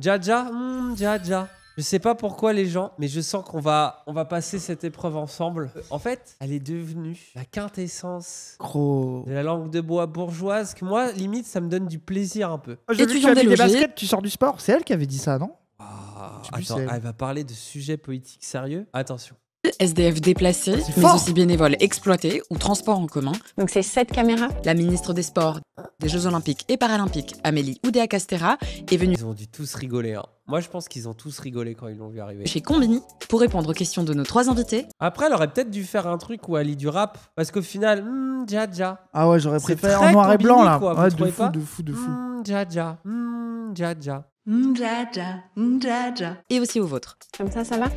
Jaja, hmm, Jaja. Je sais pas pourquoi les gens, mais je sens qu'on va, on va passer cette épreuve ensemble. Euh, en fait, elle est devenue la quintessence de la langue de bois bourgeoise que moi, limite, ça me donne du plaisir un peu. Oh, tu as fait des baskets, tu sors du sport. C'est elle qui avait dit ça, non Ah, Attends, elle va parler de sujets politiques sérieux. Attention. SDF déplacés, mais aussi bénévoles exploité ou transport en commun. Donc c'est cette caméra La ministre des Sports, des Jeux Olympiques et Paralympiques, Amélie Oudéa-Castera, est venue... Ils ont dû tous rigoler, hein. Moi, je pense qu'ils ont tous rigolé quand ils l'ont vu arriver. Chez Combini, pour répondre aux questions de nos trois invités. Après, elle aurait peut-être dû faire un truc où elle du rap, parce qu'au final, mmm Ah ouais, j'aurais préféré en noir et blanc, là. de fou, de fou, de fou, dja ja. Et aussi au vôtre. Comme ça, ça va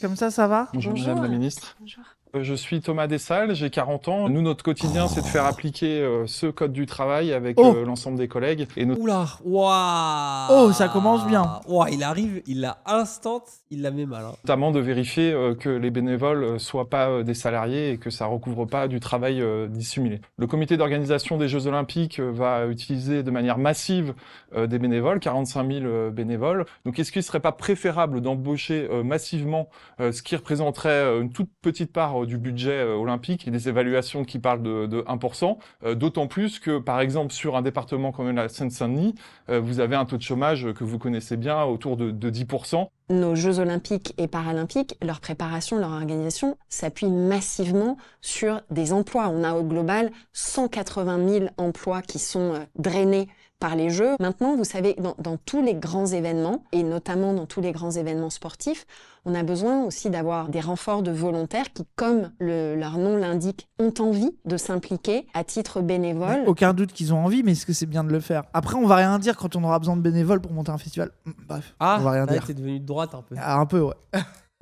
comme ça, ça va Bonjour, Madame la Ministre. Bonjour. Euh, je suis Thomas Dessal, j'ai 40 ans. Nous, notre quotidien, c'est de faire appliquer euh, ce code du travail avec oh. euh, l'ensemble des collègues. Et notre... Oula, waouh Oh, ça commence bien. Waouh, il arrive, il l'a instant, il la met mal. Hein. Notamment de vérifier que les bénévoles soient pas des salariés et que ça recouvre pas du travail dissimulé. Le comité d'organisation des Jeux Olympiques va utiliser de manière massive des bénévoles, 45 000 bénévoles. Donc, est-ce qu'il serait pas préférable d'embaucher massivement ce qui représenterait une toute petite part euh, du budget euh, olympique et des évaluations qui parlent de, 1%, euh, d'autant plus que, par exemple, sur un département comme la Seine-Saint-Denis, vous avez un taux de chômage que vous connaissez bien autour de, de 10%. Nos Jeux olympiques et paralympiques, leur préparation, leur organisation s'appuient massivement sur des emplois. On a au global 180 000 emplois qui sont drainés par les jeux. Maintenant, vous savez, dans, tous les grands événements, et notamment dans tous les grands événements sportifs, on a besoin aussi d'avoir des renforts de volontaires qui, comme leur nom l'indique, ont envie de s'impliquer à titre bénévole. Aucun doute qu'ils ont envie, mais est-ce que c'est bien de le faire Après, on va rien dire quand on aura besoin de bénévoles pour monter un festival. Mm, bref, ah, on va rien ah, Tu T'es devenu de droite un peu. Ah, un peu, ouais.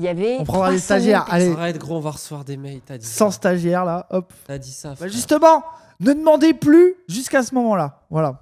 Il y avait. On prendra des stagiaires. Allez. Arrête, gros, on va recevoir des mails. T'as dit. Sans stagiaires, là, hop. T'as dit ça. Bah, justement, ne demandez plus jusqu'à ce moment-là. Voilà.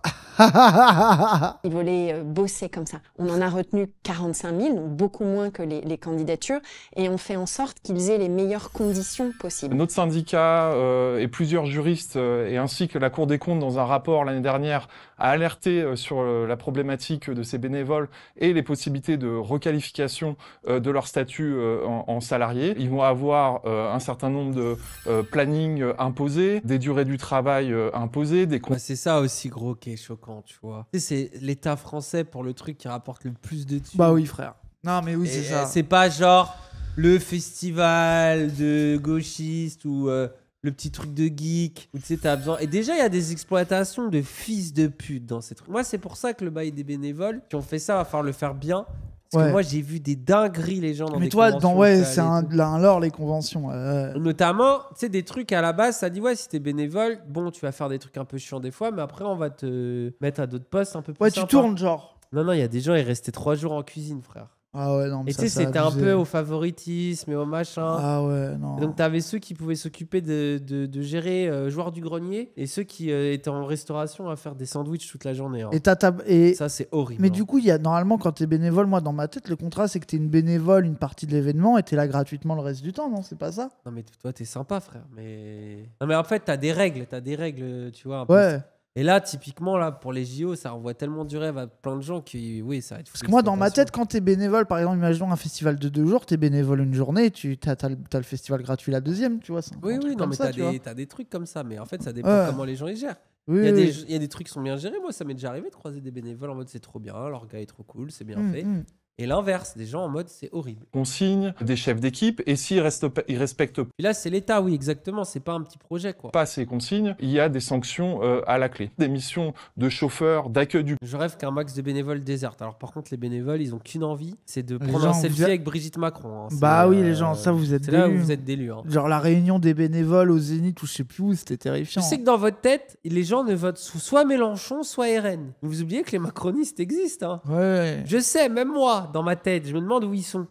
Ils voulaient bosser comme ça. On en a retenu 45 000, donc beaucoup moins que les, candidatures, et on fait en sorte qu'ils aient les meilleures conditions possibles. Notre syndicat euh, et plusieurs juristes, euh, et ainsi que la Cour des comptes, dans un rapport l'année dernière, a alerté euh, sur la problématique de ces bénévoles et les possibilités de requalification de leur statut en, salarié. Ils vont avoir un certain nombre de plannings imposés, des durées du travail imposées, des... Bah, c'est ça aussi, gros, choquant, tu vois. c'est l'État français pour le truc qui rapporte le plus de thunes. Bah oui, frère. Non, mais oui, c'est euh, ça. C'est pas genre le festival de gauchistes ou euh, le petit truc de geek tu sais, t'as besoin. Et déjà, il y a des exploitations de fils de pute dans ces trucs. Moi, c'est pour ça que le bail des bénévoles qui ont fait ça, va falloir le faire bien. Parce que moi, j'ai vu des dingueries, les gens dans Mais toi, dans, ouais, c'est un, lore, les conventions. Notamment, tu sais, des trucs à la base, ça dit, ouais, si t'es bénévole, bon, tu vas faire des trucs un peu chiants des fois, mais après, on va te mettre à d'autres postes un peu plus. Ouais, tu tournes, genre. Non, non, il y a des gens, ils restaient trois jours en cuisine, frère. Ah ouais, non, mais et tu sais, c'était un peu au favoritisme et au machin. Ah ouais, non. Donc, tu avais ceux qui pouvaient s'occuper de, de, gérer joueur joueurs du grenier et ceux qui euh, étaient en restauration à faire des sandwichs toute la journée. Hein. Et, ta... et Ça, c'est horrible. Mais hein. du coup, y a, normalement, quand tu es bénévole, moi, dans ma tête, le contrat, c'est que tu es une bénévole une partie de l'événement et tu es là gratuitement le reste du temps, non C'est pas ça Non, mais toi, tu es sympa, frère. Mais... Non, mais en fait, tu as des règles. Tu as des règles, tu vois. ouais. Et là, typiquement, là, pour les JO, ça envoie tellement du rêve à plein de gens que oui, ça va être Parce que moi, dans ma tête, quand tu es bénévole, par exemple, imaginons un festival de deux jours, tu es bénévole une journée, tu as, le, festival gratuit la deuxième, tu vois. Oui, oui, non, mais t'as des, as des trucs comme ça, mais en fait, ça dépend comment les gens les gèrent. il, y a des, trucs qui sont bien gérés. Moi, ça m'est déjà arrivé de croiser des bénévoles en mode c'est trop bien, leur gars est trop cool, c'est bien hum, fait. Hum. Et l'inverse, des gens en mode c'est horrible. On signe des chefs d'équipe et s'ils ils respectent pas. Là, c'est l'État, oui, exactement, c'est pas un petit projet quoi. Pas ces consignes, il y a des sanctions euh, à la clé. Des missions de chauffeurs, d'accueil du. Je rêve qu'un max de bénévoles déserte. Alors par contre, les bénévoles, ils ont qu'une envie, c'est de prendre un selfie avec Brigitte Macron. Hein. Bah oui, euh, les gens, ça vous êtes C'est là où vous êtes délus. Hein. Genre la réunion des bénévoles au Zénith ou je sais plus où, c'était terrifiant. Je sais que dans votre tête, les gens ne votent soit Mélenchon, soit RN. Vous oubliez que les macronistes existent. Hein. Ouais. Je sais, même moi dans ma tête. Je me demande où ils sont.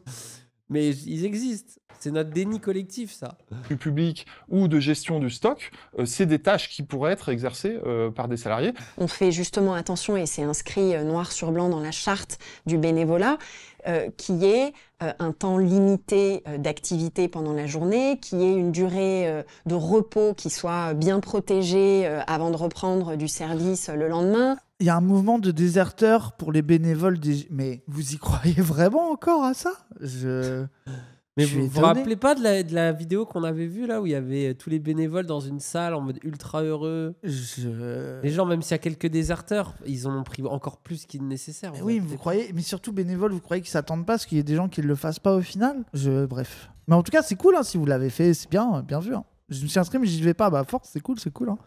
Mais ils existent. C'est notre déni collectif, ça. Du public ou de gestion du stock, euh, c'est des tâches qui pourraient être exercées euh, par des salariés. On fait justement attention, et c'est inscrit euh, noir sur blanc dans la charte du bénévolat, qui est un temps limité d'activité pendant la journée, qui est une durée de repos qui soit bien protégée avant de reprendre du service le lendemain il y a un mouvement de déserteurs pour les bénévoles Mais vous y croyez vraiment encore à ça Je... Mais vous vous rappelez pas de la, de la vidéo qu'on avait vue là où il y avait euh, tous les bénévoles dans une salle en mode ultra heureux Je... Les gens, même s'il y a quelques déserteurs, ils ont pris encore plus qu'il est nécessaire. oui, vous croyez, mais surtout bénévoles, vous croyez qu'ils s'attendent pas à ce qu'il y ait des gens qui ne le fassent pas au final Je... Bref. Mais en tout cas, c'est cool hein, si vous l'avez fait, c'est bien, bien vu. Hein. Je me suis inscrit, mais j'y vais pas. Bah, force, c'est cool, c'est cool. Hein.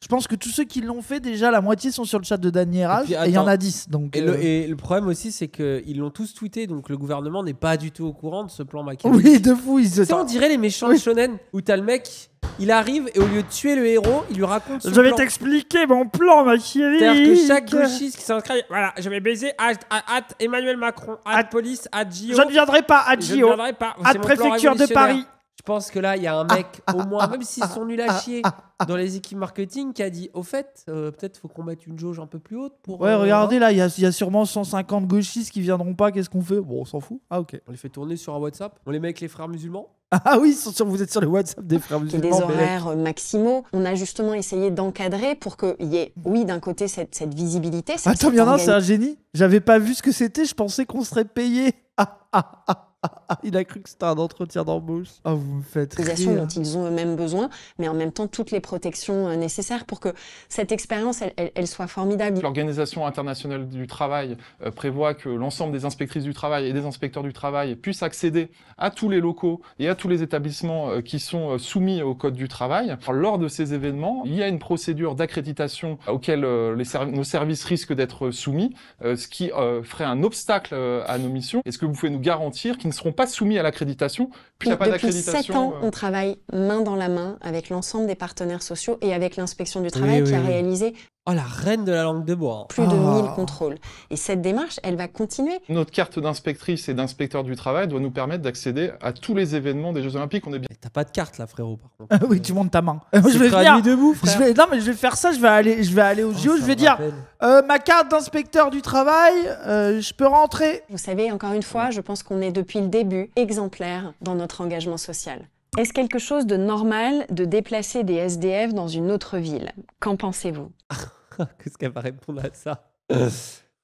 Je pense que tous ceux qui l'ont fait, déjà, la moitié sont sur le chat de Daniela et il y en a 10. Donc, euh. et, le, problème aussi, c'est qu'ils l'ont tous tweeté, donc le gouvernement n'est pas du tout au courant de ce plan machiavélique. Oui, de fou, ils se on dirait les méchants de Shonen, où t'as le mec, il arrive et au lieu de tuer le héros, il lui raconte son Je vais t'expliquer mon plan, chérie C'est-à-dire que chaque gauchiste qui s'inscrit, voilà, je vais baiser at, Emmanuel Macron, at, police, at Gio. Je ne viendrai pas à Gio, at préfecture de Paris. Je pense que là, il y a un mec, au moins, même s'ils sont nuls à chier dans les équipes marketing, qui a dit au fait, euh, peut-être faut qu'on mette une jauge un peu plus haute pour. Ouais, euh, regardez là, il y, a sûrement 150 gauchistes qui viendront pas, qu'est-ce qu'on fait Bon, on s'en fout. Ah, ok. On les fait tourner sur un WhatsApp, on les met avec les frères musulmans. Ah oui, sur, vous êtes sur le WhatsApp des frères musulmans. Des horaires euh, maximaux. On a justement essayé d'encadrer pour qu'il y ait, oui, d'un côté, cette, visibilité. Attends, il y en a un, c'est un génie. J'avais pas vu ce que c'était, je pensais qu'on serait payé. ah, ah. ah. Il a cru que c'était un entretien d'embauche. Ah, vous me faites rire. dont ils ont eux-mêmes besoin, mais en même temps toutes les protections euh, nécessaires pour que cette expérience, elle, soit formidable. L'Organisation internationale du travail euh, prévoit que l'ensemble des inspectrices du travail et des inspecteurs du travail puissent accéder à tous les locaux et à tous les établissements euh, qui sont soumis au Code du travail. Lors de ces événements, il y a une procédure d'accréditation auquel les nos services risquent d'être soumis, ce qui ferait un obstacle à nos missions. Est-ce que vous pouvez nous garantir qu'il ne seront pas soumis à l'accréditation depuis sept ans, euh. on travaille main dans la main avec l'ensemble des partenaires sociaux et avec l'inspection du travail qui a réalisé Oh, la reine de la langue de bois. Plus de 1000 ah. contrôles. Et cette démarche, elle va continuer. Notre carte d'inspectrice et d'inspecteur du travail doit nous permettre d'accéder à tous les événements des Jeux Olympiques. On est bien. T'as pas de carte là, frérot, par contre. Ah oui, tu montes ta main. je vais venir. Debout, frère. Je vais... Non, mais je vais faire ça. Je vais aller, je vais aller au oh, JO. Je vais dire euh, ma carte d'inspecteur du travail, euh, je peux rentrer. Vous savez, encore une fois, je pense qu'on est depuis le début exemplaire dans notre engagement social. Est-ce quelque chose de normal de déplacer des SDF dans une autre ville Qu'en pensez-vous Qu'est-ce qu'elle va répondre à ça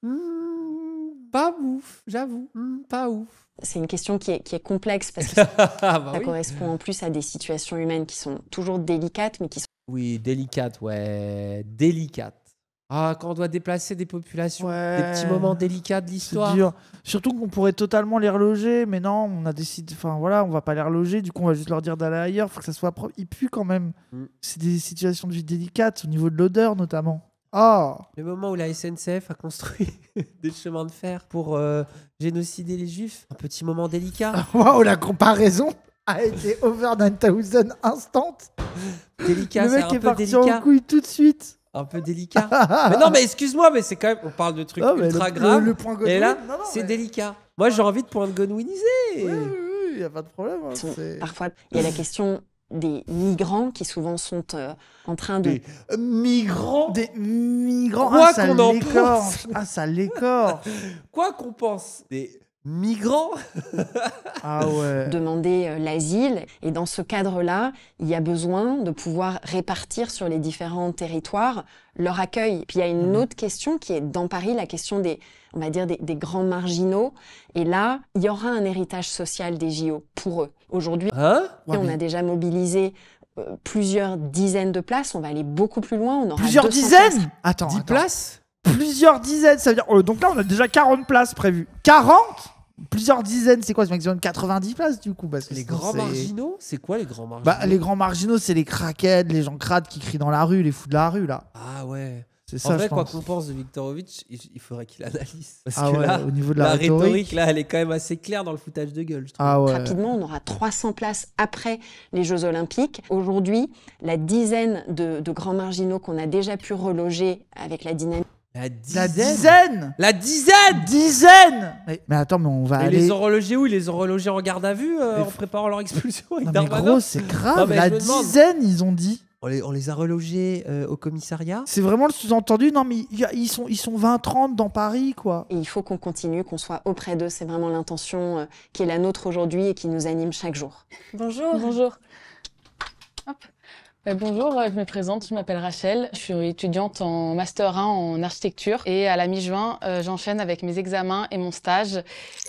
hmm, Pas ouf, j'avoue, hmm, pas ouf. C'est une question qui est, complexe parce que ça, ah bah correspond en plus à des situations humaines qui sont toujours délicates, mais qui sont... Oui, délicates, ouais, délicates. Ah, quand on doit déplacer des populations, des petits moments délicats de l'histoire. Surtout qu'on pourrait totalement les reloger, mais non, on a décidé. Enfin voilà, on va pas les reloger, du coup on va juste leur dire d'aller ailleurs, faut que ça soit propre. Ils quand même. Mm. C'est des situations de vie délicates, au niveau de l'odeur notamment. Oh Le moment où la SNCF a construit des chemins de fer pour euh, génocider les juifs, un petit moment délicat. Waouh, la comparaison a été over 9000 instant. Délicat, Le mec est, parti en couille tout de suite un peu délicat. mais non, mais excuse-moi, mais c'est quand même. On parle de trucs ultra graves. et là, c'est délicat. Moi, j'ai envie de point de Godwiniser. Oui, oui, il n'y a pas de problème. Hein, parfois, il y a la question des migrants qui souvent sont euh, en train de... Euh, migrants Des migrants Quoi ah, qu'on en pense Ah, ça l'écorche Quoi qu'on pense des migrants ah demander euh, l'asile. Et dans ce cadre-là, il y a besoin de pouvoir répartir sur les différents territoires leur accueil. Puis il y a une mhm. autre question qui est dans Paris, la question des, on va dire, des, grands marginaux. Et là, il y aura un héritage social des JO pour eux. Aujourd'hui, hein? on a déjà mobilisé euh, plusieurs dizaines de places. On va aller beaucoup plus loin. On plusieurs dizaines Attends, 10 places Plusieurs dizaines, ça veut dire... Oh, donc là, on a déjà 40 places prévues. 40 plusieurs dizaines, c'est quoi C'est maximum 90 places du coup parce que Les grands marginaux C'est quoi les grands marginaux Bah, les grands marginaux, c'est les craquettes, les gens crades qui crient dans la rue, les fous de la rue là. Ah ouais. C'est ça, en vrai, quoi qu'on pense de Viktorovic, il, faudrait qu'il analyse. Parce Ah que ouais, au niveau de la, rhétorique, là, elle est quand même assez claire dans le foutage de gueule, je trouve. Ah Rapidement, on aura 300 places après les Jeux Olympiques. Aujourd'hui, la dizaine de grands marginaux qu'on a déjà pu reloger avec la dynamique la dizaine. La dizaine. Dizaine. Mais, attends, on va aller. les horlogers où Ils les relogés en garde à vue euh, en préparant leur expulsion. avec Non, mais gros, c'est grave. La dizaine, ils ont dit. On les, a relogés euh, au commissariat. C'est vraiment le sous-entendu. Non, mais ils sont, ils sont 20-30 dans Paris, quoi. il faut qu'on continue, qu'on soit auprès d'eux. C'est vraiment l'intention euh, qui est la nôtre aujourd'hui et qui nous anime chaque jour. Bonjour. Bonjour. Hop. Euh, bonjour, euh, je me présente, je m'appelle Rachel, je suis étudiante en master 1 en architecture et à la mi-juin, euh, j'enchaîne avec mes examens et mon stage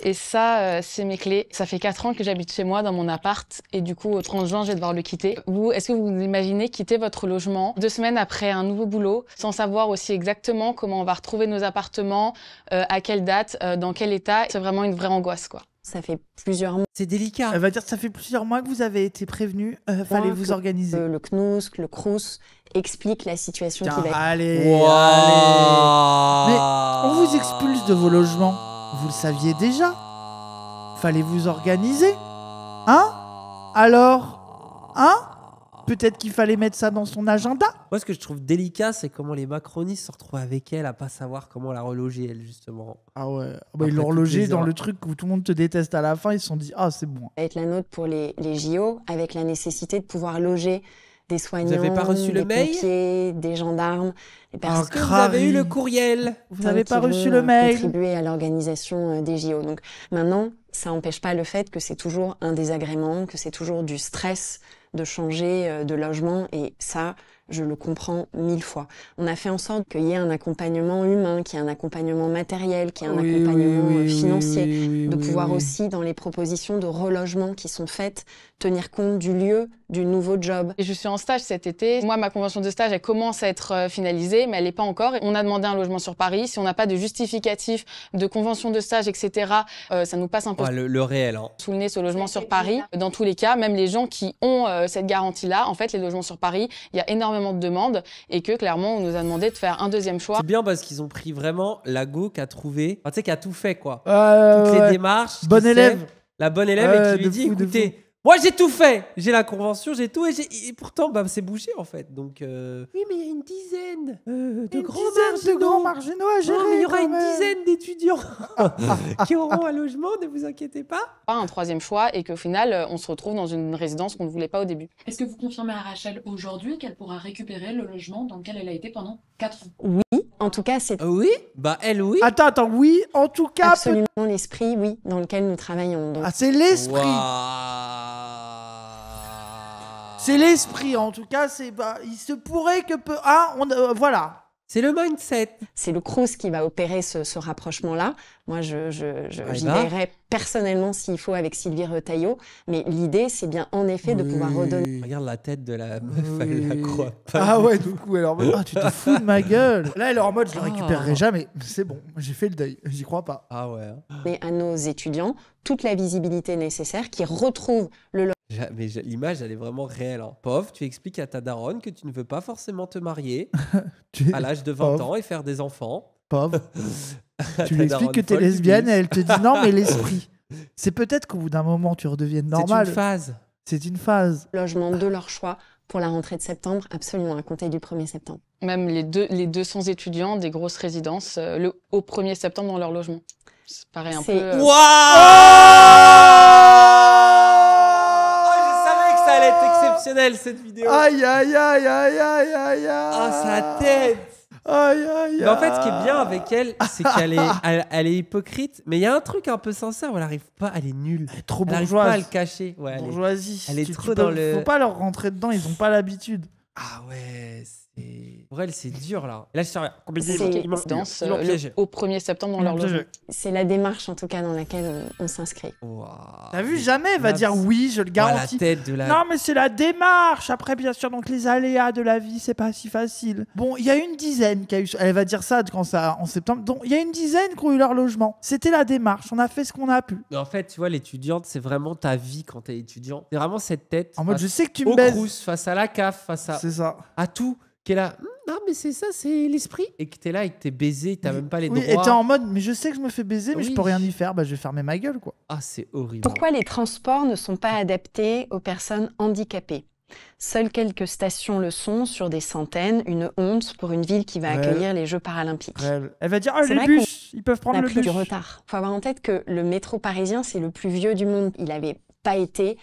et ça, c'est mes clés. Ça fait 4 ans que j'habite chez moi dans mon appart et du coup, au 30 juin, je vais devoir le quitter. Vous, est-ce que vous imaginez quitter votre logement deux semaines après un nouveau boulot sans savoir aussi exactement comment on va retrouver nos appartements, à quelle date, dans quel état C'est vraiment une vraie angoisse, quoi. Ça fait plusieurs mois. C'est délicat. Elle va dire ça fait plusieurs mois que vous avez été prévenu. Euh, fallait vous organiser. Le, knos le CRUS explique la situation qu'il va Allez, allez. Mais on vous expulse de vos logements. Vous le saviez déjà. Fallait vous organiser. Hein Alors Hein Peut-être qu'il fallait mettre ça dans son agenda. Moi, ce que je trouve délicat, c'est comment les macronistes se retrouvent avec elle à pas savoir comment la reloger, elle, justement. Ah ouais. Ah bah, ils l'ont dans le truc où tout le monde te déteste à la fin. Ils se sont dit, ah, c'est bon. Être la nôtre pour les, les JO, avec la nécessité de pouvoir loger des soignants, vous pas reçu des le mail des gendarmes, des personnes. que vous avez eu le courriel. Vous n'avez pas reçu le euh, mail. Contribuer à l'organisation euh, des JO. Donc maintenant, ça n'empêche pas le fait que c'est toujours un désagrément, que c'est toujours du stress de changer euh, de logement et ça, je le comprends mille fois. On a fait en sorte qu'il y ait un accompagnement humain, qu'il y ait un accompagnement matériel, qu'il y ait un accompagnement euh, financier, de pouvoir aussi dans les propositions de relogement qui sont faites tenir compte du lieu, du nouveau job. Et je suis en stage cet été. Moi, ma convention de stage, elle commence à être euh, finalisée, mais elle n'est pas encore. On a demandé un logement sur Paris. Si on n'a pas de justificatif de convention de stage, etc., euh, ça nous passe un peu ah, le, réel, hein. sous le nez ce logement sur Paris. Dans tous les cas, même les gens qui ont cette garantie-là, en fait, les logements sur Paris, il y a énormément de demande et que clairement, on nous a demandé de faire un deuxième choix. C'est bien parce qu'ils ont pris vraiment la go qui a trouvé, tu sais, qui a tout fait quoi. Euh, Toutes les démarches. Bonne élève. la bonne élève et qui lui dit écoutez, moi, j'ai tout fait. J'ai la convention, j'ai tout, et, pourtant, bah, c'est bouché en fait. Donc. Euh, oui, mais il y a une dizaine euh, de, grands de grands marginaux à gérer. il y aura une dizaine d'étudiants qui auront un logement. Ne vous inquiétez pas. Pas un troisième choix, et qu'au final, euh, on se retrouve dans une résidence qu'on ne voulait pas au début. Est-ce que vous confirmez à Rachel aujourd'hui qu'elle pourra récupérer le logement dans lequel elle a été pendant 4 ans Oui. En tout cas, c'est. Oui, bah elle, oui. Attends, attends, oui, en tout cas. Absolument l'esprit, oui, dans lequel nous travaillons. Ah, c'est l'esprit c'est l'esprit, en tout cas. C'est il se pourrait que peu. Ah, euh, voilà. C'est le mindset. C'est le Cruz qui va opérer ce, rapprochement-là. Moi, je, eh ben. personnellement s'il faut avec Sylvie Retailleau. Mais l'idée, c'est bien en effet de pouvoir redonner. Regarde la tête de la meuf, elle la croit pas. Ah ouais, du coup, elle est en mode, tu te fous de ma gueule. Là, elle est en mode, je le ah. récupérerai jamais. C'est bon, j'ai fait le deuil, j'y crois pas. Ah ouais. Mais à nos étudiants, toute la visibilité nécessaire, qui retrouve le mais l'image, elle est vraiment réelle. Hein. Pauvre, tu expliques à ta daronne que tu ne veux pas forcément te marier à l'âge de 20 ans et faire des enfants. Pauvre. tu lui expliques que tu es lesbienne et elle te dit non, mais l'esprit. C'est peut-être qu'au bout d'un moment, tu redeviennes normal. C'est une phase. C'est une phase. Logement de leur choix pour la rentrée de septembre, absolument, à compter du 1er septembre. Même les, deux, les 200 étudiants des grosses résidences euh, le, au 1er septembre dans leur logement. C'est pareil un peu. Euh, wow cette vidéo. Aïe, aïe, aïe, aïe, aïe, aïe, Oh, sa tête. Aïe, aïe, aïe. en fait, ce qui est bien avec elle, c'est qu'elle est, elle, est hypocrite, mais il y a un truc un peu sincère où elle arrive pas, elle est nulle. Elle est trop bourgeoise. Elle n'arrive pas à le cacher. Ouais, elle Bourgeoisie. Elle est trop dans le- Faut pas leur rentrer dedans, ils ont pas l'habitude. Ah ouais. Pour elle, c'est dur là. Là, c'est complètement euh, au 1er septembre dans leur logement. C'est la démarche en tout cas dans laquelle euh, on, s'inscrit. T'as vu, jamais elle va dire oui, je le garantis. la tête de la... Non, mais c'est la démarche. Après, bien sûr, donc les aléas de la vie, c'est pas si facile. Bon, il y a une dizaine qui a eu. Elle va dire ça quand ça en septembre. Donc, il y a une dizaine qui ont eu leur logement. C'était la démarche. On a fait ce qu'on a pu. En fait, tu vois, l'étudiante, c'est vraiment ta vie quand t'es étudiant. C'est vraiment cette tête. En mode, je sais que tu me face à la CAF, face à. C'est ça. À tout qui est là, hmm, non, mais c'est ça, c'est l'esprit. Et que t'es là et que t'es baisé, t'as même pas les droits. et t'es en mode, mais je sais que je me fais baiser, mais je peux rien y faire, bah, je vais fermer ma gueule, quoi. Ah, c'est horrible. Pourquoi les transports ne sont pas adaptés aux personnes handicapées Seules quelques stations le sont sur des centaines, une honte pour une ville qui va accueillir les Jeux paralympiques. Elle va dire ah, les bus, ils peuvent prendre le plus le pris du retard. Faut avoir en tête que le métro parisien c'est le plus vieux du monde. Il n'avait pas été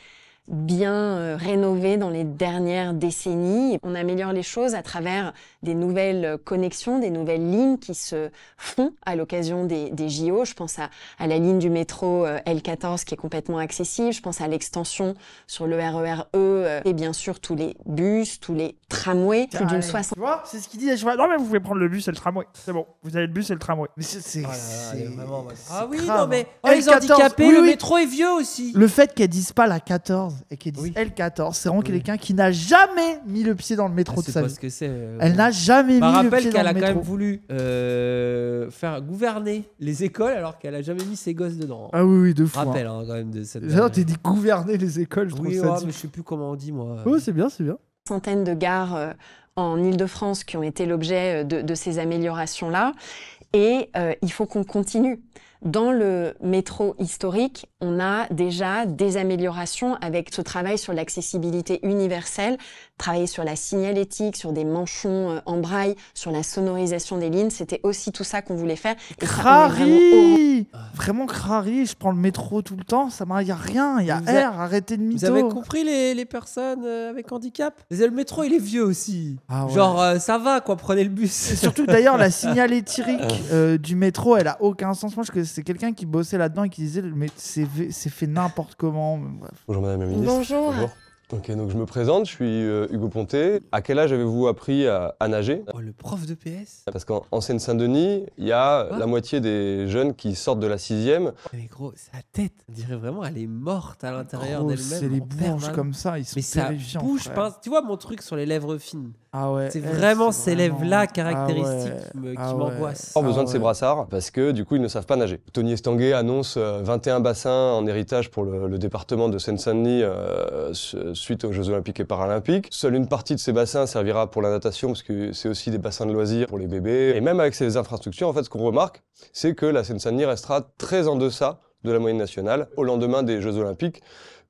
bien euh, rénové dans les dernières décennies. On améliore les choses à travers des nouvelles connexions, des nouvelles lignes qui se font à l'occasion des, JO. Je pense à, à, la ligne du métro euh, L14 qui est complètement accessible. Je pense à l'extension sur le RER E, e euh, et bien sûr tous les bus, tous les tramways. Plus d'une ah soixante. Tu vois, c'est ce qu'il dit. Non mais vous pouvez prendre le bus et le tramway. C'est bon. Vous avez le bus et le tramway. ah, oui, non mais hein. les handicapés, le métro est vieux aussi. Le fait qu'elles disent pas la 14 et qu'elles disent L14, c'est vraiment quelqu'un qui n'a jamais mis le pied dans le métro ah, de sa vie. Parce que c'est. Euh, elle n'a jamais bah, mis rappelle le pied dans qu'elle a quand même voulu euh, faire gouverner les écoles alors qu'elle a jamais mis ses gosses dedans. Ah oui, oui, de fou. Hein. rappelle hein, quand même de cette. Non, t'es dit gouverner les écoles, je trouve ça. Oui, oh, mais je sais plus comment on dit moi. Oh, c'est bien, c'est bien. Centaines de gares euh, en Ile-de-France qui ont été l'objet euh, de, ces améliorations-là. Et il faut qu'on continue. Dans le métro historique, on a déjà des améliorations avec ce travail sur l'accessibilité universelle, travailler sur la signalétique, sur des manchons euh, en braille, sur la sonorisation des lignes. C'était aussi tout ça qu'on voulait faire. Et Vraiment crari, je prends le métro tout le temps, ça marche il a rien, il y a air, arrêtez de mytho. Vous avez compris les, personnes euh, avec handicap Le métro, il est vieux aussi. Ah Genre, euh, ça va quoi, prenez le bus. surtout d'ailleurs, la signalétique du métro, elle a aucun sens. Moi, je c'est quelqu'un qui bossait là-dedans et qui disait mais c'est fait n'importe comment. Bonjour Madame la Ministre. Bonjour. Ok, donc je me présente, je suis euh, Hugo Ponté. À quel âge avez-vous appris à, nager oh, Le prof de PS Parce qu'en Seine-Saint-Denis, il y a la moitié des jeunes qui sortent de la sixième. Mais gros, sa tête, on dirait vraiment, elle est morte à l'intérieur d'elle-même. C'est les bourges comme ça, ils sont Mais ça bouge, Tu vois mon truc sur les lèvres fines ah ouais, c'est eh, vraiment ces lèvres-là ah caractéristiques qui ah m'angoissent. m'angoissent. Pas besoin de ah ces brassards parce que du coup ils ne savent pas nager. Tony Estanguet annonce 21 euh, bassins en héritage pour le, département de Seine-Saint-Denis euh, suite aux Jeux Olympiques et Paralympiques. Seule une partie de ces bassins servira pour la natation parce que c'est aussi des bassins de loisirs pour les bébés. Et même avec ces infrastructures, en fait, ce qu'on remarque, c'est que la Seine-Saint-Denis restera très en deçà de la moyenne nationale au lendemain des Jeux Olympiques.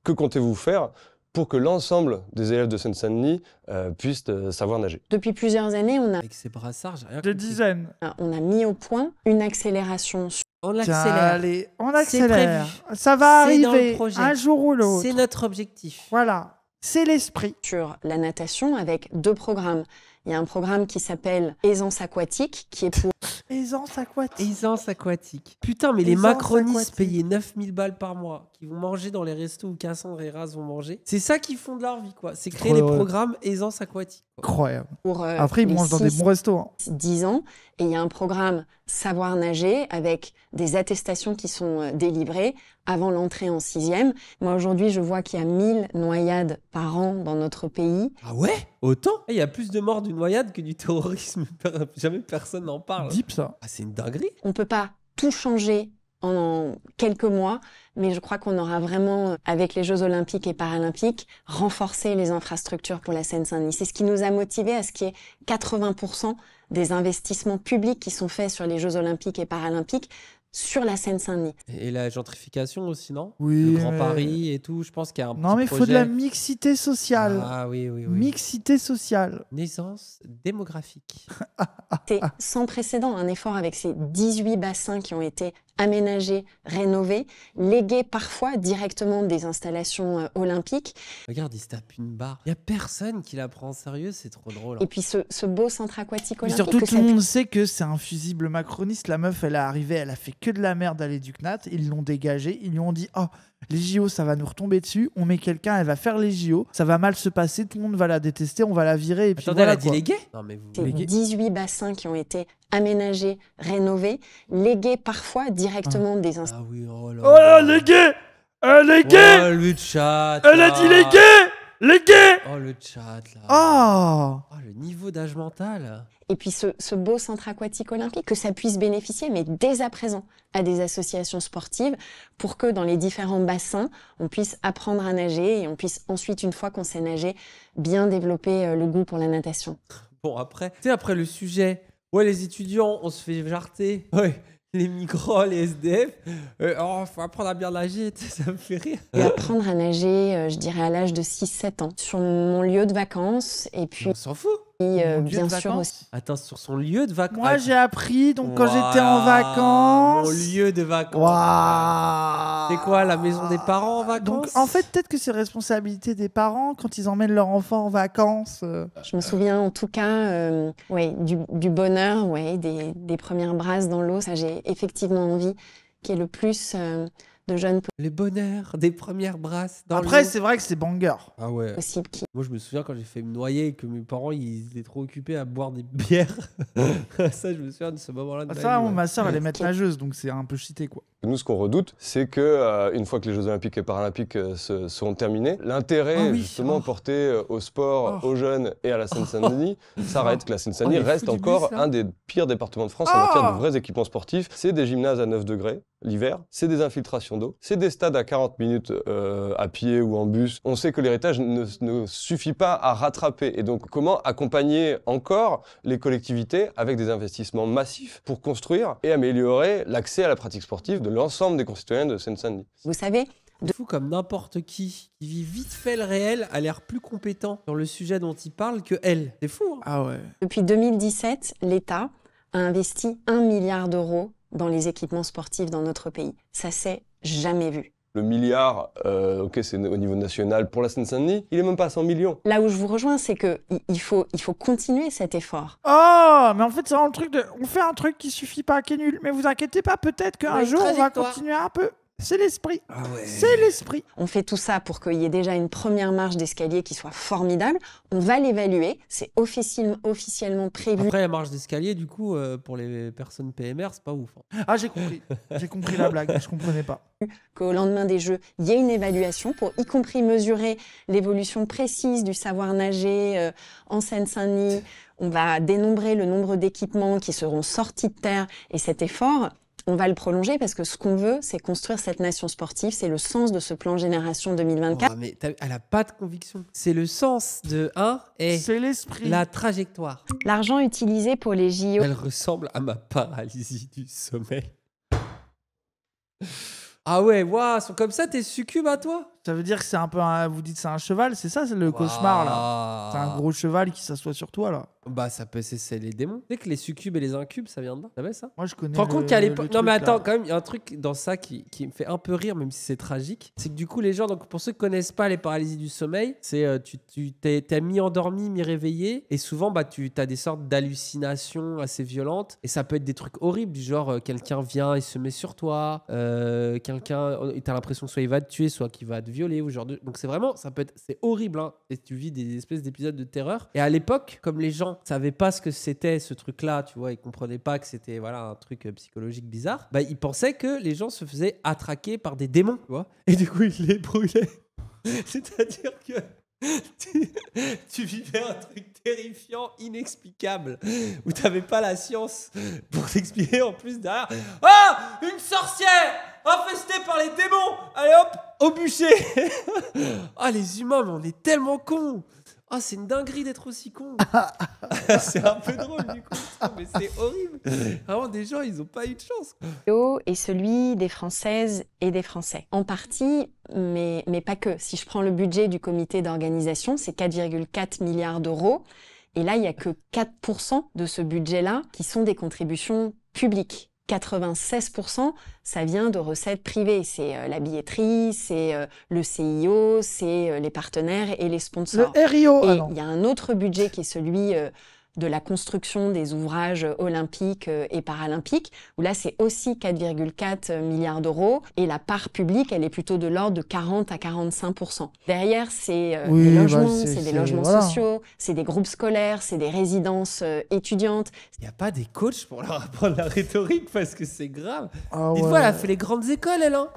Que comptez-vous faire pour que l'ensemble des élèves de Seine-Saint-Denis euh, puissent euh, savoir nager. Depuis plusieurs années, on a... Avec ces brassards, Des dizaines. Ah, on a mis au point une accélération. On accélère. Allez, on accélère. Ça va arriver dans projet. un jour ou l'autre. C'est notre objectif. Voilà c'est l'esprit. Sur la natation avec deux programmes. Il y a un programme qui s'appelle Aisance aquatique, qui est pour... Aisance aquatique. Aisance aquatique. Putain, mais les macronistes payaient 9000 balles par mois ils vont manger dans les restos où Cassandre et Raz vont manger. C'est ça qu'ils font de leur vie, quoi. C'est créer les programmes aisance aquatique. Quoi. Incroyable. Euh, Après, ils mangent dans des bons restos. Hein. 10 ans, et il y a un programme savoir nager avec des attestations qui sont euh, délivrées avant l'entrée en sixième. Moi, aujourd'hui, je vois qu'il y a 1000 noyades par an dans notre pays. Ah ouais Autant eh, Il y a plus de morts d'une noyade que du terrorisme. Jamais personne n'en parle. Deep, ça. Ah, c'est une dinguerie. On peut pas tout changer en quelques mois, mais je crois qu'on aura vraiment, avec les Jeux olympiques et paralympiques, renforcé les infrastructures pour la Seine-Saint-Denis. C'est ce qui nous a motivé à ce qui est 80% des investissements publics qui sont faits sur les Jeux olympiques et paralympiques sur la Seine-Saint-Denis. Et la gentrification aussi, non Oui. Le Grand Paris et tout, je pense qu'il y a un Non, mais il faut de la mixité sociale. Ah oui, oui, oui. Mixité sociale. Naissance démographique. C'est sans précédent un effort avec ces 18 bassins qui ont été aménagés, rénovés, légués parfois directement des installations euh, olympiques. Regarde, il se tape une barre. Il n'y a personne qui la prend en sérieux, c'est trop drôle. Hein. Et puis ce, beau centre aquatique olympique. Mais surtout, tout le monde sait que c'est un fusible macroniste. La meuf, elle est arrivée, elle a fait que de la merde à l'éducnat. Ils l'ont dégagé. Ils lui ont dit Oh, les JO, ça va nous retomber dessus. On met quelqu'un, elle va faire les JO. Ça va mal se passer. Tout le monde va la détester. On va la virer. Et puis Attendez, elle a dit 18 bassins qui ont été aménagés, rénovés, légués parfois directement des Ah oui, oh là. Oh là, les Elle euh, oh, Elle a dit ah. Les gays Oh, le chat, là. Oh, oh le niveau d'âge mental. Et puis ce, ce, beau centre aquatique olympique, que ça puisse bénéficier, mais dès à présent, à des associations sportives, pour que dans les différents bassins, on puisse apprendre à nager et on puisse ensuite, une fois qu'on sait nager, bien développer euh, le goût pour la natation. Bon, après, tu sais, après le sujet, ouais, les étudiants, on se fait jarter. Ouais les micros, les SDF, euh, oh, faut apprendre à bien nager, ça me fait rire. apprendre à nager, euh, je dirais à l'âge de 6-7 ans, sur mon lieu de vacances, et puis... On s'en fout et euh, bien sûr aussi. Attends, sur son lieu de vacances. Moi, j'ai appris, donc quand j'étais en vacances. au lieu de vacances. C'est quoi, la maison des parents en vacances Donc, en fait, peut-être que c'est responsabilité des parents quand ils emmènent leur enfant en vacances. Euh. Je me souviens en tout cas euh, du, du, bonheur, ouais, des, des premières brasses dans l'eau. Ça, j'ai effectivement envie, qui est le plus jeunes Les bonheurs des premières brasses. Après, c'est vrai que c'est banger. Ah ouais. Moi, je me souviens quand j'ai fait me noyer et que mes parents, ils étaient trop occupés à boire des bières. ça, je me souviens de ce moment-là. Ah, ça, ma, soeur, elle est maître donc c'est un peu cheaté, quoi. Nous, ce qu'on redoute, c'est que euh, une fois que les Jeux Olympiques et Paralympiques euh, seront terminés, l'intérêt oh justement oh. porté euh, au sport, oh. aux jeunes et à la Seine-Saint-Denis s'arrête. Que la Seine-Saint-Denis reste encore un des pires départements de France en matière de vrais équipements sportifs. C'est des gymnases à 9 degrés l'hiver, c'est des infiltrations d'eau, c'est des stades à 40 minutes à pied ou en bus. On sait que l'héritage ne, ne suffit pas à rattraper. Et donc, comment accompagner encore les collectivités avec des investissements massifs pour construire et améliorer l'accès à la pratique sportive de l'ensemble des concitoyens de Seine-Saint-Denis. Vous savez, de fou comme n'importe qui qui vit vite fait le réel a l'air plus compétent sur le sujet dont il parle que elle. C'est fou. Hein ah ouais. Depuis 2017, l'État a investi 1 milliard d'euros dans les équipements sportifs dans notre pays. Ça s'est jamais vu le milliard, euh, ok, c'est au niveau national pour la Seine-Saint-Denis, il est même pas à 100 millions. Là où je vous rejoins, c'est que il faut, il faut continuer cet effort. Oh, mais en fait, c'est vraiment le truc de, on fait un truc qui suffit pas, qui est nul. Mais vous inquiétez pas, peut-être qu'un jour on va continuer un peu. C'est l'esprit. Ah c'est l'esprit. On fait tout ça pour qu'il y ait déjà une première marche d'escalier qui soit formidable. On va l'évaluer. C'est officiellement, prévu. Après, la marche d'escalier, du coup, euh, pour les personnes PMR, c'est pas ouf. Hein. Ah, j'ai compris. j'ai compris la blague. Je comprenais pas. Qu'au lendemain des Jeux, il y ait une évaluation pour y compris mesurer l'évolution précise du savoir nager euh, en Seine-Saint-Denis. On va dénombrer le nombre d'équipements qui seront sortis de terre et cet effort on va le prolonger parce que ce qu'on veut, c'est construire cette nation sportive. C'est le sens de ce plan Génération 2024. mais elle n'a pas de conviction. C'est le sens de 1 et c'est l'esprit. la trajectoire. L'argent utilisé pour les JO. Elle ressemble à ma paralysie du sommeil. Ah ouais, waouh, sont comme ça tes succube à toi Ça veut dire que c'est un peu un, vous dites c'est un cheval, c'est ça c'est le cauchemar là. C'est un gros cheval qui s'assoit sur toi là. Bah, ça peut c'est les démons. Tu sais que les succubes et les incubes, ça vient de là. Tu ça Moi, je connais. Tu l'époque. Non, mais attends, quand même, il y a un truc dans ça qui, qui me fait un peu rire, même si c'est tragique. C'est que du coup, les gens, donc pour ceux qui connaissent pas les paralysies du sommeil, c'est euh, tu, t'es, mis endormi mis réveillé Et souvent, bah, tu as des sortes d'hallucinations assez violentes. Et ça peut être des trucs horribles, du genre euh, quelqu'un vient et se met sur toi. Euh, quelqu'un, oh, as l'impression que soit il va te tuer, soit qu'il va te violer. Ou genre Donc, c'est vraiment, ça peut être, c'est horrible. Hein. Et tu vis des espèces d'épisodes de terreur. Et à l'époque, comme les gens ne pas ce que c'était ce truc-là, tu vois, ils comprenaient pas que c'était voilà un truc euh, psychologique bizarre, bah, ils pensaient que les gens se faisaient attraquer par des démons, tu vois. Et du coup, ils les brûlaient. C'est-à-dire que tu, vivais un truc terrifiant, inexplicable, où t'avais pas la science pour t'expliquer en plus derrière. Ah Une sorcière infestée par les démons Allez hop, au bûcher Ah, les humains, on est tellement cons Oh, c'est une dinguerie d'être aussi con. c'est un peu drôle, du coup, mais c'est horrible. Vraiment, des gens, ils n'ont pas eu de chance. Et celui des Françaises et des Français. En partie, mais, mais pas que. Si je prends le budget du comité d'organisation, c'est 4,4 milliards d'euros. Et là, il n'y a que 4% de ce budget-là qui sont des contributions publiques. 96%, ça vient de recettes privées. C'est euh, la billetterie, c'est euh, le CIO, c'est euh, les partenaires et les sponsors. Le RIO, ah Il y a un autre budget qui est celui de la construction des ouvrages olympiques euh, et paralympiques, où là c'est aussi 4,4 milliards d'euros, et la part publique, elle est plutôt de l'ordre de 40 à 45 Derrière, c'est euh, des bah, logements, c'est des logements sociaux, c'est des groupes scolaires, c'est des résidences euh, étudiantes. Il n'y a pas des coachs pour leur apprendre la rhétorique, parce que c'est grave. Une fois, elle a fait les grandes écoles, elle, hein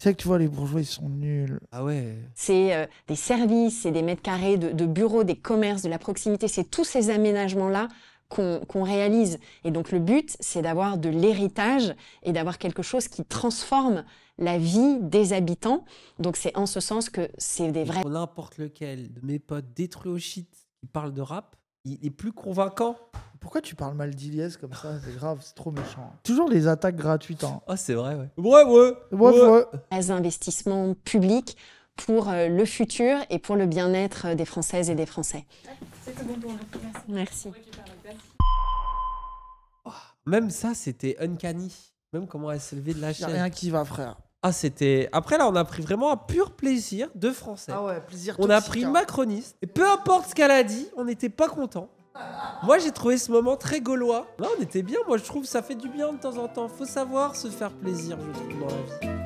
c'est que tu vois, les bourgeois, ils sont nuls. Ah ouais. C'est euh, des services, c'est des mètres carrés de, bureaux, des commerces, de la proximité, c'est tous ces aménagements-là qu'on réalise. Et donc le but, c'est d'avoir de l'héritage et d'avoir quelque chose qui transforme la vie des habitants. Donc c'est en ce sens que c'est des vrais... N'importe lequel de mes potes détruits au shit qui parle de rap, il est plus convaincant. Pourquoi tu parles mal d'Iliès comme ça C'est grave, c'est trop méchant. Hein. Toujours les attaques gratuites. Hein. Ah, c'est vrai, ouais. Ouais, ouais. Ouais, ouais. Les investissements publics pour euh, le futur et pour le bien-être euh, des Françaises et des Français. Merci. Oh, même ça, c'était uncanny. Même comment elle s'est levée de la chaîne. rien qui va, frère. Ah, c'était. Après, là, on a pris vraiment un pur plaisir de français. Ah ouais, plaisir On a pris hein. macroniste. Et peu importe ce qu'elle a dit, on n'était pas content. Moi, j'ai trouvé ce moment très gaulois. Là, on était bien. Moi, je trouve ça fait du bien de temps en temps. Faut savoir se faire plaisir, je trouve, dans la vie.